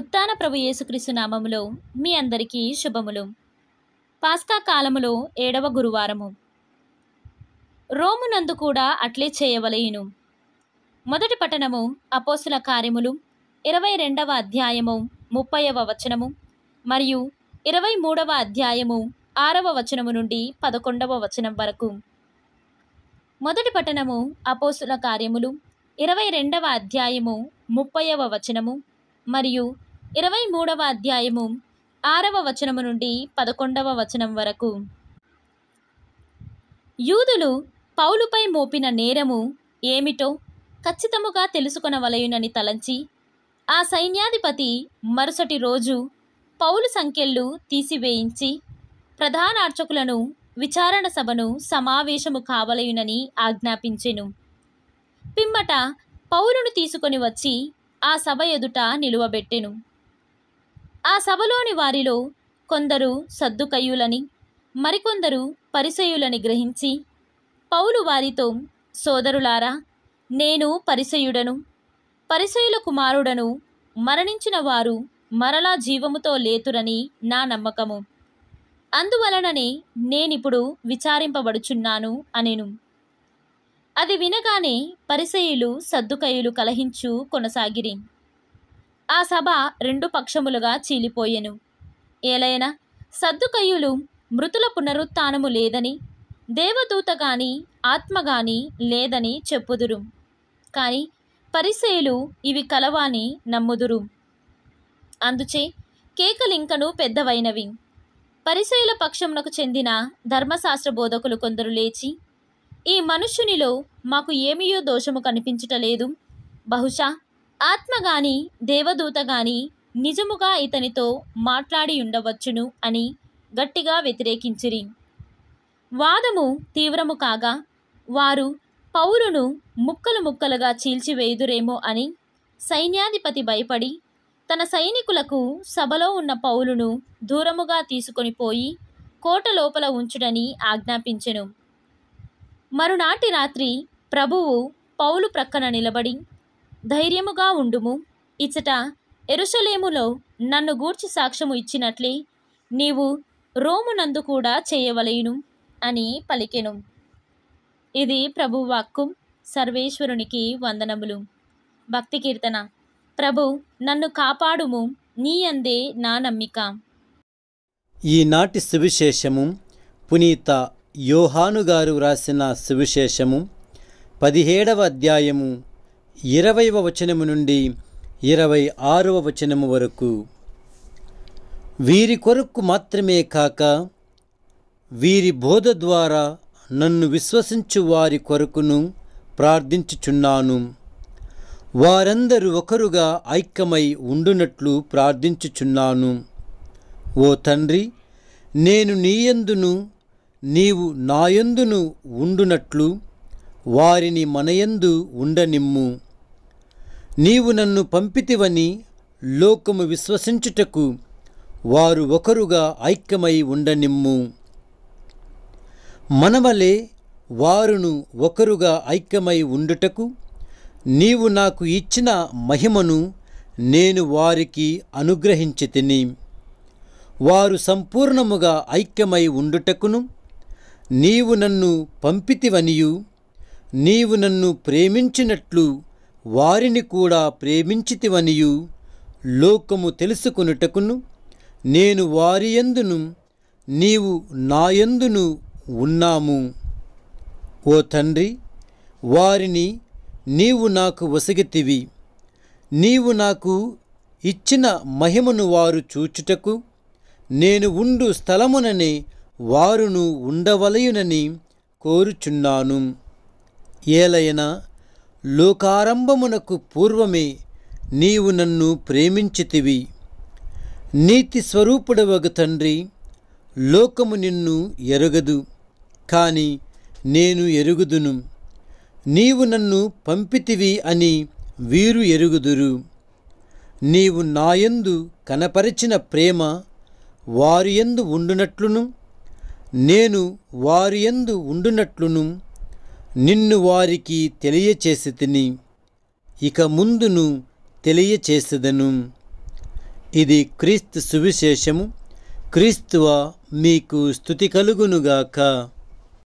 ఉత్తాన ప్రభు యేసుక్రీస్తు నామములో మీ అందరికీ శుభములు పాస్కా కాలములో ఏడవ గురువారము రోమునందు కూడా అట్లే చేయవలయును మొదటి పట్టణము అపోసుల కార్యములు ఇరవై రెండవ అధ్యాయము ముప్పైవ వచనము మరియు ఇరవై మూడవ అధ్యాయము ఆరవ వచనము నుండి పదకొండవ వచనం వరకు మొదటి పట్టణము అపోసుల కార్యములు ఇరవై రెండవ అధ్యాయము ముప్పైవ వచనము మరియు ఇరవై మూడవ అధ్యాయము ఆరవ వచనము నుండి పదకొండవ వచనం వరకు యూదులు పౌలుపై మోపిన నేరము ఏమిటో ఖచ్చితముగా తెలుసుకొనవలయునని తలంచి ఆ సైన్యాధిపతి మరుసటి రోజు పౌలు సంఖ్యలు తీసివేయించి ప్రధానార్చకులను విచారణ సభను సమావేశము కావలయునని ఆజ్ఞాపించెను పిమ్మట పౌలును తీసుకొని వచ్చి ఆ సభ ఎదుట నిలువబెట్టెను ఆ సభలోని వారిలో కొందరు సద్దుకయ్యులని మరికొందరు పరిసయులని గ్రహించి పౌలు వారితో సోదరులారా నేను పరిసయుడను పరిసయుల కుమారుడను మరణించిన వారు మరలా జీవముతో లేతురని నా నమ్మకము అందువలననే నేనిప్పుడు విచారింపబడుచున్నాను అనెను అది వినగానే పరిసయులు సద్దుకయులు కలహించు కొనసాగిరి ఆ సభ రెండు పక్షములుగా చీలిపోయెను ఏలైనా సద్దుకయ్యులు మృతుల పునరుత్నము లేదని దేవదూత గాని ఆత్మ లేదని చెప్పుదురు కానీ పరిసేలు ఇవి కలవాని నమ్ముదురు అందుచే కేకలింకను పెద్దవైనవి పరిసయుల పక్షమునకు చెందిన ధర్మశాస్త్ర బోధకులు కొందరు లేచి ఈ మనుష్యునిలో మాకు ఏమీయో దోషము కనిపించటలేదు బహుశా ఆత్మ గాని దేవదూత గాని నిజముగా ఇతనితో మాట్లాడి ఉండవచ్చును అని గట్టిగా వ్యతిరేకించిరి వాదము తీవ్రము కాగా వారు పౌరును ముక్కలు ముక్కలుగా చీల్చివేయుదురేమో అని సైన్యాధిపతి భయపడి తన సైనికులకు సభలో ఉన్న పౌలును దూరముగా తీసుకొని పోయి కోట లోపల ఉంచుడని ఆజ్ఞాపించెను మరునాటి రాత్రి ప్రభువు పౌలు ప్రక్కన నిలబడి ధైర్యముగా ఉండుము ఇచ్చట ఎరుసలేములో నన్ను గూర్చి సాక్ష్యము ఇచ్చినట్లే నీవు రోమునందు కూడా చేయవలేను అని పలికెను ఇది ప్రభు వాక్కు సర్వేశ్వరునికి వందనములు భక్తి కీర్తన ప్రభు నన్ను కాపాడుము నీ అందే నా నమ్మిక ఈనాటి సువిశేషము పునీత యోహాను గారు వ్రాసిన సువిశేషము పదిహేడవ అధ్యాయము ఇరవైవ వచనము నుండి ఇరవై ఆరవ వచనము వరకు వీరి కొరకు మాత్రమే కాక వీరి బోధ ద్వారా నన్ను విశ్వసించు వారి కొరకును ప్రార్థించుచున్నాను వారందరూ ఒకరుగా ఐక్యమై ఉండునట్లు ప్రార్థించుచున్నాను ఓ తండ్రి నేను నీయందును నీవు నాయందును ఉండునట్లు వారిని మనయందు ఉండనిమ్ము నీవు నన్ను పంపితివని లోకము విశ్వసించుటకు వారు ఒకరుగా ఐక్యమై ఉండనిమ్ము మనవలే వారును ఒకరుగా ఐక్యమై ఉండుటకు నీవు నాకు ఇచ్చిన మహిమను నేను వారికి అనుగ్రహించి తిని వారు సంపూర్ణముగా ఐక్యమై ఉండుటకును నీవు నన్ను పంపితివనియు నీవు నన్ను ప్రేమించినట్లు వారిని కూడా ప్రేమించితివనియు లోకము తెలుసుకొనుటకును నేను వారియందును నీవు నాయందును ఉన్నాము ఓ తండ్రి వారిని నీవు నాకు వసగితివి నీవు నాకు ఇచ్చిన మహిమను వారు చూచుటకు నేను ఉండు స్థలముననే వారును ఉండవలయునని కోరుచున్నాను ఏలైనా లోకారంభమునకు పూర్వమే నీవు నన్ను ప్రేమించితివి నీతి స్వరూపుడవగు తండ్రి లోకము నిన్ను ఎరగదు కానీ నేను ఎరుగుదును నీవు నన్ను పంపితివి అని వీరు ఎరుగుదురు నీవు నాయందు కనపరిచిన ప్రేమ వారియందు ఉండునట్లును నేను వారి ఎందు ఉండునట్లును నిన్ను వారికి తెలియచేసి తిని ఇక ముందును తెలియచేసేదను ఇది క్రీస్తు సువిశేషము క్రీస్తువ మీకు స్థుతి కలుగునుగాక